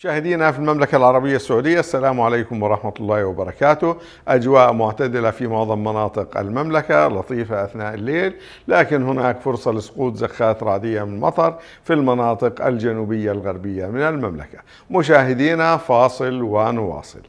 مشاهدينا في المملكة العربية السعودية السلام عليكم ورحمة الله وبركاته أجواء معتدلة في معظم مناطق المملكة لطيفة أثناء الليل لكن هناك فرصة لسقوط زخات رعدية من مطر في المناطق الجنوبية الغربية من المملكة مشاهدينا فاصل ونواصل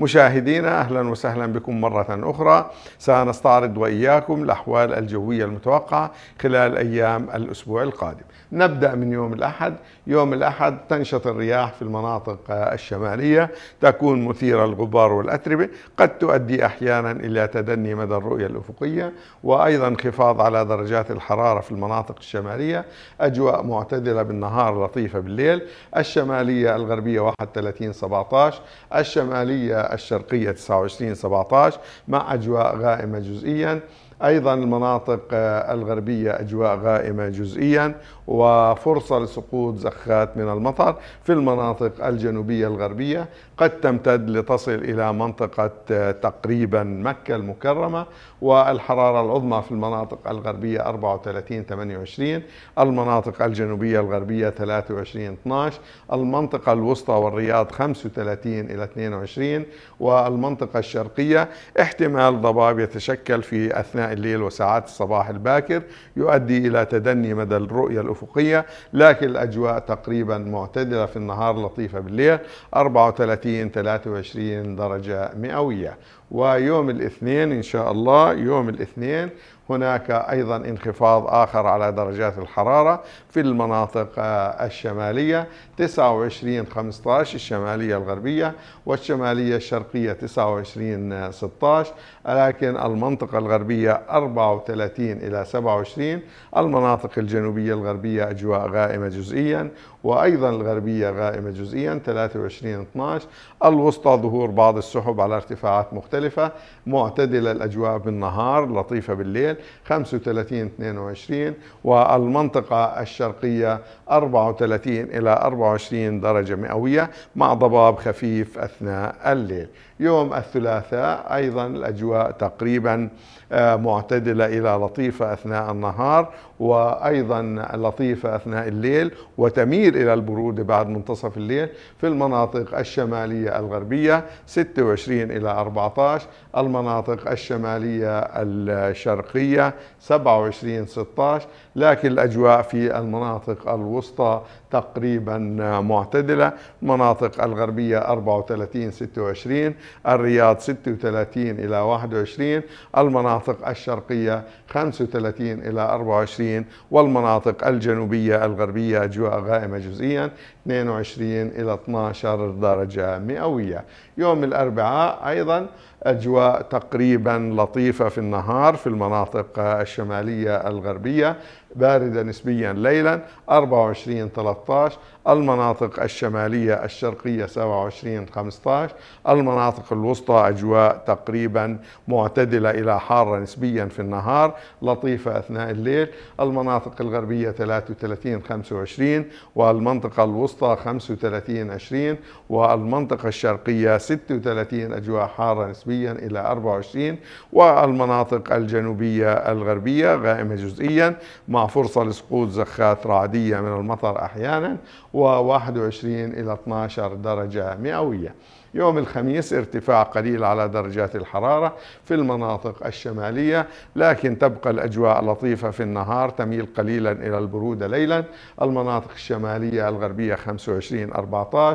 مشاهدينا أهلا وسهلا بكم مرة أخرى سنستعرض وإياكم الأحوال الجوية المتوقعة خلال أيام الأسبوع القادم نبدأ من يوم الأحد يوم الأحد تنشط الرياح في المناطق الشمالية تكون مثيرة الغبار والأتربة قد تؤدي أحيانا إلى تدني مدى الرؤية الأفقية وأيضا انخفاض على درجات الحرارة في المناطق الشمالية أجواء معتدلة بالنهار لطيفة بالليل الشمالية الغربية 31 17 الشمالية الشرقية 29 17 مع أجواء غائمة جزئياً أيضا المناطق آه، الغربية أجواء غائمة جزئيا وفرصة لسقوط زخات من المطر في المناطق الجنوبية الغربية قد تمتد لتصل إلى منطقة آه، تقريبا مكة المكرمة والحرارة العظمى في المناطق الغربية 34 28 المناطق الجنوبية الغربية 23 12 المنطقة الوسطى والرياض 35 إلى 22 والمنطقة الشرقية احتمال ضباب يتشكل في أثناء الليل وساعات الصباح الباكر يؤدي إلى تدني مدى الرؤية الأفقية لكن الأجواء تقريبا معتدلة في النهار لطيفة بالليل 34 23 درجة مئوية ويوم الاثنين إن شاء الله يوم الاثنين هناك أيضا انخفاض آخر على درجات الحرارة في المناطق آه، الشمالية 29 15 الشمالية الغربية والشمالية الشرقية 29 16 لكن المنطقة الغربية 34 إلى 27 المناطق الجنوبية الغربية أجواء غائمة جزئيا وأيضا الغربية غائمة جزئيا 23 12 الوسطى ظهور بعض السحب على ارتفاعات مختلفة مختلفة معتدلة الأجواء بالنهار لطيفة بالليل 35 22 والمنطقة الشرقية 34 إلى 24 درجة مئوية مع ضباب خفيف أثناء الليل يوم الثلاثاء أيضا الأجواء تقريبا آه، معتدلة إلى لطيفة أثناء النهار وأيضا لطيفة أثناء الليل وتميل إلى البرودة بعد منتصف الليل في المناطق الشمالية الغربية 26 إلى 14 المناطق الشمالية الشرقية 27 16 لكن الأجواء في المناطق الوسطى تقريبا معتدلة المناطق الغربية 34 26 الرياض 36 إلى 21 المناطق الشرقية 35 إلى 24 الشماليين والمناطق الجنوبية الغربية أجواء غائمة جزئيا 22 إلى 12 درجة مئوية يوم الأربعاء أيضا أجواء تقريبا لطيفة في النهار في المناطق الشمالية الغربية باردة نسبيا ليلا 24 13 المناطق الشمالية الشرقية 27 15 المناطق الوسطى أجواء تقريبا معتدلة إلى حارة نسبيا في النهار لطيفة أثناء الليل المناطق الغربية 33 25 والمنطقة الوسطى 35 20 والمنطقة الشرقية 36 أجواء حارة نسبيا إلى 24 والمناطق الجنوبية الغربية غائمة جزئيا مع مع فرصة لسقوط زخات رعدية من المطر أحيانا و21 إلى 12 درجة مئوية يوم الخميس ارتفاع قليل على درجات الحرارة في المناطق الشمالية لكن تبقى الأجواء لطيفة في النهار تميل قليلا إلى البرودة ليلا المناطق الشمالية الغربية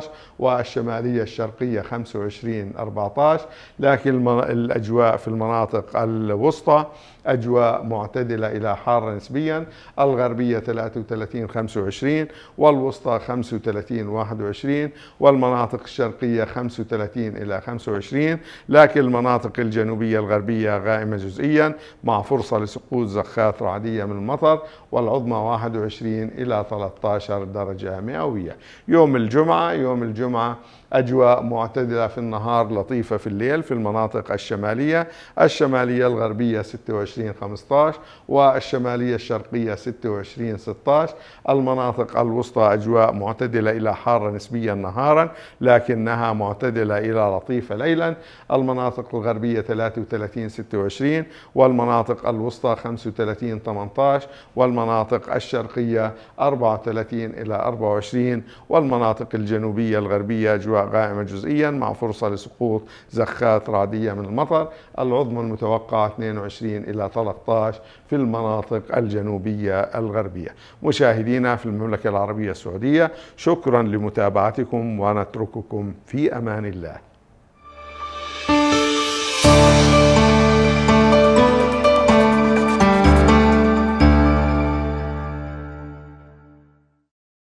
25-14 والشمالية الشرقية 25-14 لكن الأجواء في المناطق الوسطى أجواء معتدلة إلى حارة نسبيا الغربية 33 25 والوسطى 35 21 والمناطق الشرقية 35 35 إلى 25 لكن المناطق الجنوبية الغربية غائمة جزئيا مع فرصة لسقوط زخات رعدية من المطر والعظمى 21 إلى 13 درجة مئوية يوم الجمعة يوم الجمعة أجواء معتدلة في النهار لطيفة في الليل في المناطق الشمالية الشمالية الغربية 26-15 والشمالية الشرقية 26-16 المناطق الوسطى أجواء معتدلة إلى حارة نسبيا نهارا لكنها معتدلة معتدلة إلى لطيفة ليلا المناطق الغربية 33 26 والمناطق الوسطى 35 18 والمناطق الشرقية 34 إلى 24 والمناطق الجنوبية الغربية أجواء غائمة جزئيا مع فرصة لسقوط زخات رعدية من المطر العظمى المتوقعة 22 إلى 13 في المناطق الجنوبية الغربية مشاهدينا في المملكة العربية السعودية شكرا لمتابعتكم ونترككم في أمان la...